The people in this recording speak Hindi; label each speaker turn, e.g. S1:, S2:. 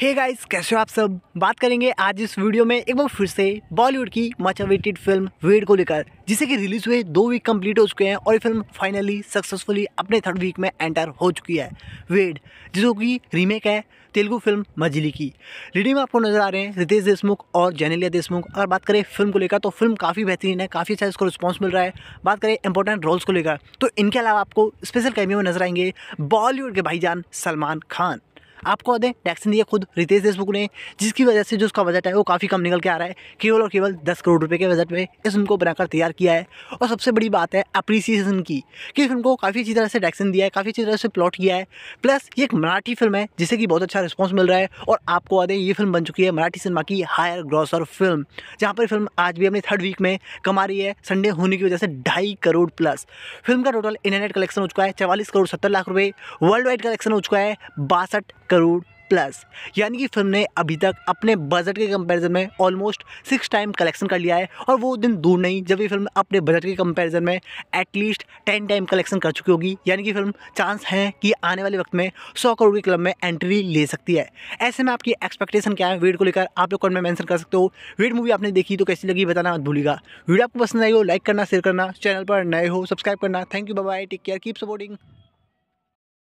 S1: हे hey गाइस कैसे हो आप सब बात करेंगे आज इस वीडियो में एक बार फिर से बॉलीवुड की मच अवेटेड फिल्म वेड को लेकर जिसे कि रिलीज हुए दो वीक कंप्लीट हो चुके हैं और ये फिल्म फाइनली सक्सेसफुली अपने थर्ड वीक में एंटर हो चुकी है वेड जिसको कि रीमेक है तेलुगु फिल्म मजली की रीडिंग में आपको नजर आ रहे हैं रितेश देशमुख और जैनलिया देशमुख अगर बात करें फिल्म को लेकर तो फिल्म काफ़ी बेहतरीन है काफ़ी अच्छा इसको रिस्पॉन्स मिल रहा है बात करें इंपॉर्टेंट रोल्स को लेकर तो इनके अलावा आपको स्पेशल कैमियो में नजर आएंगे बॉलीवुड के भाईजान सलमान खान आपको दें टैक्स नहीं है खुद रितेश देशमुख ने जिसकी वजह से जो उसका बजट है वो काफ़ी कम निकल के आ रहा है केवल और केवल दस करोड़ रुपये के बजट में इस फिल्म को बनाकर तैयार किया है और सबसे बड़ी बात है अप्रिसिएशन की कि फिल्म को काफ़ी अच्छी तरह से टैक्सन दिया है काफ़ी अच्छी तरह से प्लॉट किया है प्लस ये एक मराठी फिल्म है जिसे कि बहुत अच्छा रिस्पॉन्स मिल रहा है और आपको आदें दें ये फिल्म बन चुकी है मराठी सिनेमा की हायर ग्रॉसर फिल्म जहाँ पर फिल्म आज भी अपने थर्ड वीक में कमा रही है संडे होने की वजह से ढाई करोड़ प्लस फिल्म का टोटल इंटरनेट कलेक्शन हो चुका है चवालीस करोड़ सत्तर लाख रुपये वर्ल्ड वाइड कलेक्शन हो चुका है बासठ करोड़ प्लस यानी कि फिल्म ने अभी तक अपने बजट के कंपैरिजन में ऑलमोस्ट सिक्स टाइम कलेक्शन कर लिया है और वो दिन दूर नहीं जब ये फिल्म अपने बजट के कंपैरिजन में एटलीस्ट टेन टाइम कलेक्शन कर चुकी होगी यानी कि फिल्म चांस है कि आने वाले वक्त में सौ करोड़ के क्लब में एंट्री ले सकती है ऐसे में आपकी एक्सपेक्टेशन क्या है वेट को लेकर आप लोग कमेंट में मैंशन कर सकते हो वेट मूवी आपने देखी तो कैसी लगी बताना मत भूलिएगा वीडियो आपको पसंद आई हो लाइक करना शेयर करना चैनल पर नए हो सब्सक्राइब करना thank you bye take care keep supporting